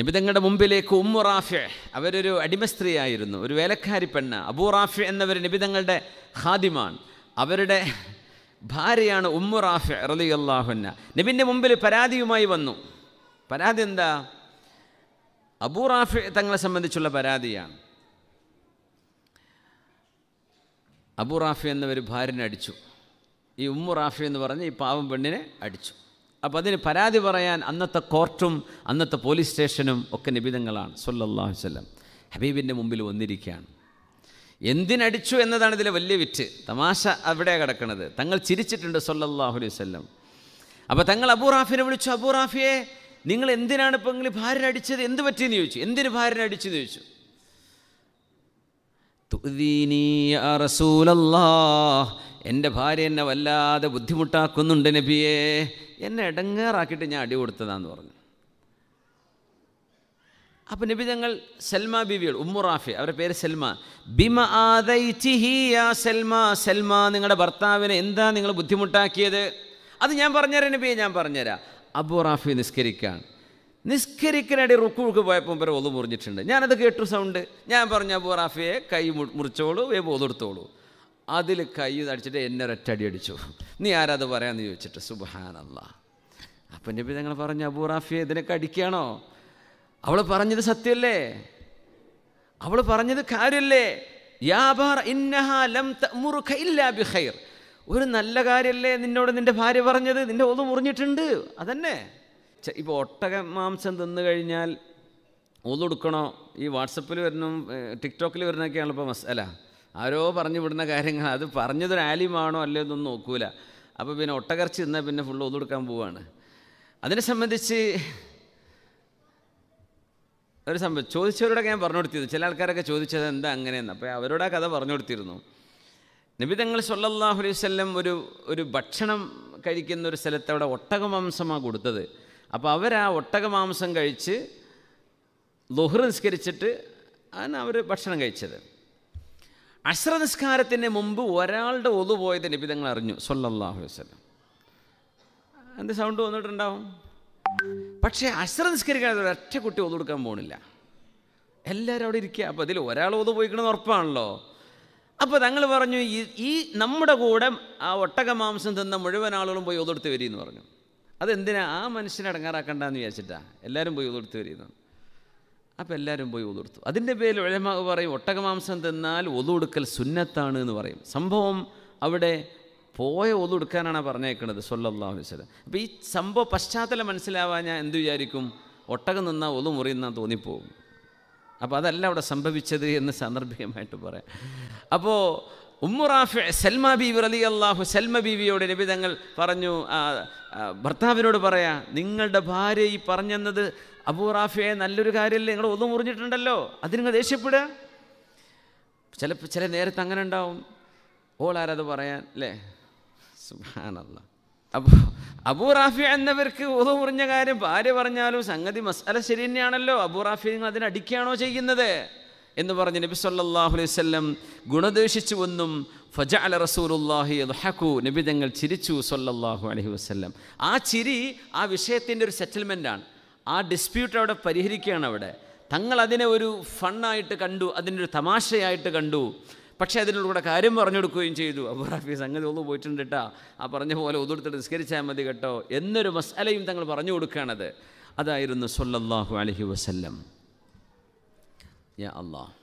നിബിതങ്ങളുടെ മുമ്പിലേക്ക് ഉമ്മു റാഫെ അവരൊരു അടിമ സ്ത്രീയായിരുന്നു ഒരു വേലക്കാരി പെണ്ണ് അബൂ റാഫി എന്നവർ നിബിതങ്ങളുടെ ഖാദിമാണ് അവരുടെ ഭാര്യയാണ് ഉമ്മു റാഫി റലി അള്ളാഹുന്ന നബിൻ്റെ മുമ്പിൽ പരാതിയുമായി വന്നു പരാതി എന്താ അബൂ റാഫി തങ്ങളെ സംബന്ധിച്ചുള്ള പരാതിയാണ് അബൂ റാഫി എന്നവർ ഭാര്യനെ അടിച്ചു ഈ ഉമ്മു റാഫി എന്ന് പറഞ്ഞ് ഈ പാവം പെണ്ണിനെ അടിച്ചു അപ്പോൾ അതിന് പരാതി പറയാൻ അന്നത്തെ കോർട്ടും അന്നത്തെ പോലീസ് സ്റ്റേഷനും ഒക്കെ നിബിധങ്ങളാണ് സൊല്ലാഹു വല്ലം ഹബീബിൻ്റെ മുമ്പിൽ വന്നിരിക്കുകയാണ് എന്തിനടിച്ചു എന്നതാണ് ഇതിലെ വലിയ വിറ്റ് തമാശ അവിടെ കിടക്കുന്നത് തങ്ങൾ ചിരിച്ചിട്ടുണ്ട് സൊല്ലാഹു അലൈഹി വല്ലം അപ്പോൾ തങ്ങൾ അബൂറാഫിനെ വിളിച്ചു അബൂ നിങ്ങൾ എന്തിനാണ് ഇപ്പോൾ നിങ്ങൾ ഭാര്യനെ അടിച്ചത് എന്ത് പറ്റിയെന്ന് ചോദിച്ചു എന്തിന് ഭാര്യനെ അടിച്ചെന്ന് ചോദിച്ചു തുദീനീ എൻ്റെ ഭാര്യ എന്നെ വല്ലാതെ ബുദ്ധിമുട്ടാക്കുന്നുണ്ട് നബിയെ എന്നെ ഇടങ്ങേറാക്കിയിട്ട് ഞാൻ അടി കൊടുത്തതാന്ന് പറഞ്ഞു അപ്പം നബി തങ്ങൾ സൽമ ബിവിയോട് ഉമ്മുറാഫി അവരുടെ പേര് സൽമ ബിമ യാ സൽമ സൽമ നിങ്ങളുടെ ഭർത്താവിനെ എന്താ നിങ്ങൾ ബുദ്ധിമുട്ടാക്കിയത് അത് ഞാൻ പറഞ്ഞുതരാം നബിയെ ഞാൻ പറഞ്ഞുതരാം അബു റാഫി നിസ്കരിക്കുകയാണ് നിസ്കരിക്കാനായിട്ട് റുക്കുക്ക് പോയപ്പോൾ വരെ ഒതു മുറിഞ്ഞിട്ടുണ്ട് ഞാനത് കേട്ടു സൗണ്ട് ഞാൻ പറഞ്ഞ അപ്പോൾ റാഫിയെ കൈ മുറിച്ചോളൂ വേ ബോധെടുത്തോളൂ അതിൽ കൈ അടിച്ചിട്ട് എന്നെ ഒരൊറ്റടി അടിച്ചു നീ ആരാത് പറയാമെന്ന് ചോദിച്ചിട്ട് സുബാനല്ല അപ്പം നബി ഞങ്ങൾ പറഞ്ഞു അബൂ റാഫിയെ ഇതിനൊക്കെ അടിക്കുകയാണോ അവൾ പറഞ്ഞത് സത്യമല്ലേ അവൾ പറഞ്ഞത് കാര്യമല്ലേ ഇന്നഹ ലം ബി ഖൈർ ഒരു നല്ല കാര്യമല്ലേ നിന്നോട് നിൻ്റെ ഭാര്യ പറഞ്ഞത് നിൻ്റെ ഒന്ന് മുറിഞ്ഞിട്ടുണ്ട് അതന്നെ ഇപ്പോൾ ഒട്ടക മാംസം തിന്നു കഴിഞ്ഞാൽ ഊതൊടുക്കണോ ഈ വാട്സപ്പിൽ വരുന്ന ടിക്ടോക്കിൽ വരുന്നൊക്കെയാണ് ഇപ്പോൾ അല്ല ആരോ പറഞ്ഞു വിടുന്ന കാര്യങ്ങൾ അത് പറഞ്ഞതൊരു ആലിമാണോ അല്ലയോ എന്നൊന്നും നോക്കൂല അപ്പോൾ പിന്നെ ഒട്ടകർച്ചി തിന്നാൽ പിന്നെ ഫുള്ള് ഒതുകൊടുക്കാൻ പോവാണ് അതിനെ സംബന്ധിച്ച് ഒരു സംഭവം ചോദിച്ചവരോടൊക്കെ ഞാൻ പറഞ്ഞു കൊടുത്തിരുന്നു ചില ആൾക്കാരൊക്കെ ചോദിച്ചത് എന്താ അങ്ങനെയെന്ന് അപ്പോൾ അവരോട് ആ കഥ പറഞ്ഞു കൊടുത്തിരുന്നു നിബിതങ്ങൾ സൊല്ലാഹു ഒരു ഒരു ഭക്ഷണം കഴിക്കുന്ന ഒരു സ്ഥലത്ത് അവിടെ ഒട്ടകമാംസമാണ് കൊടുത്തത് അപ്പോൾ അവർ ആ ഒട്ടകമാംസം കഴിച്ച് ലുഹർ നിസ്കരിച്ചിട്ട് ആണ് അവർ ഭക്ഷണം കഴിച്ചത് അശ്ര നിസ്കാരത്തിന് മുമ്പ് ഒരാളുടെ ഒതു ഇപ്പം നിബിതങ്ങൾ അറിഞ്ഞു സൊല്ലാഹു വസ്ലം എന്ത് സൗണ്ട് വന്നിട്ടുണ്ടാവും പക്ഷേ അശ്ര നിസ്കരിക്കാതെ ഒരൊറ്റ കുട്ടി ഒതു കൊടുക്കാൻ പോകണില്ല എല്ലാവരും അവിടെ ഇരിക്കുക അപ്പോൾ അതിൽ ഒരാൾ ഒതു പോയിക്കണമെന്ന് ഉറപ്പാണല്ലോ അപ്പോൾ തങ്ങൾ പറഞ്ഞു ഈ നമ്മുടെ കൂടെ ആ ഒട്ടകമാംസം തിന്ന മുഴുവൻ ആളുകളും പോയി ഒതെടുത്ത് വരിയെന്ന് പറഞ്ഞു അതെന്തിനാ ആ മനുഷ്യനെ അടങ്ങാറാക്കണ്ടെന്ന് വിചാരിച്ചിട്ടാ എല്ലാവരും പോയി ഉതിർത്ത് വരുന്നു അപ്പോൾ എല്ലാവരും പോയി ഉതിർത്തു അതിൻ്റെ പേരിൽ ഒഴമാവ് പറയും ഒട്ടകമാംസം തിന്നാൽ ഒതുടുക്കൽ സുന്നത്താണ് എന്ന് പറയും സംഭവം അവിടെ പോയ ഒതുടുക്കാനാണ് പറഞ്ഞേക്കുന്നത് സൊല്ലാഹു വസ്ലം അപ്പോൾ ഈ സംഭവ പശ്ചാത്തലം മനസ്സിലാവാൻ ഞാൻ എന്ത് വിചാരിക്കും ഒട്ടകം നിന്നാൽ ഒതു മുറിയുന്നാൽ തോന്നിപ്പോകും അപ്പോൾ അതല്ല അവിടെ സംഭവിച്ചത് എന്ന് സാന്ദർഭികമായിട്ട് പറയാം അപ്പോൾ ഉമ്മുറാഫി സൽമ ബീവി അലി അള്ളാഹു സൽമ ബീവിയോട് നബി തങ്ങൾ പറഞ്ഞു ഭർത്താവിനോട് പറയാ നിങ്ങളുടെ ഭാര്യ ഈ പറഞ്ഞെന്നത് അബൂറാഫിയെ റാഫിയെ നല്ലൊരു കാര്യമല്ലേ നിങ്ങൾ ഒന്നും മുറിഞ്ഞിട്ടുണ്ടല്ലോ അതിന് നിങ്ങൾ ദേഷ്യപ്പെടുക ചിലപ്പോൾ ചില നേരത്തെ അങ്ങനെ ഉണ്ടാവും ഓൾ ആരത് പറയാൻ അല്ലേ സുഹാനല്ല അപ്പോൾ അബൂറാഫി റാഫി എന്നവർക്ക് ഒതു മുറിഞ്ഞ കാര്യം ഭാര്യ പറഞ്ഞാലും സംഗതി മസാല ശരി തന്നെയാണല്ലോ അബൂറാഫി റാഫി നിങ്ങൾ അതിനടിക്കുകയാണോ ചെയ്യുന്നത് എന്ന് പറഞ്ഞ് നബി സല്ലാഹു അലൈഹി ഗുണദേശിച്ചു വന്നും ഫജ അല റസൂലുല്ലാഹി ഹക്കു നബി തങ്ങൾ ചിരിച്ചു സല്ലാഹു അലഹി വസ്ല്ലം ആ ചിരി ആ വിഷയത്തിൻ്റെ ഒരു സെറ്റിൽമെൻറ്റാണ് ആ ഡിസ്പ്യൂട്ട് അവിടെ പരിഹരിക്കുകയാണ് അവിടെ തങ്ങൾ അതിനെ ഒരു ഫണ്ണായിട്ട് കണ്ടു ഒരു തമാശയായിട്ട് കണ്ടു പക്ഷേ അതിനുള്ള കാര്യം പറഞ്ഞു കൊടുക്കുകയും ചെയ്തു അബു റാഫീസ് അങ്ങനെ ഒന്ന് പോയിട്ടുണ്ട് കേട്ടോ ആ പറഞ്ഞ പോലെ ഒതുകൊടുത്തിട്ട് നിസ്കരിച്ചാൽ മതി കേട്ടോ എന്നൊരു മസാലയും തങ്ങൾ പറഞ്ഞു കൊടുക്കുകയാണത് അതായിരുന്നു സല്ലാഹു അലഹി വസല്ലം Ya Allah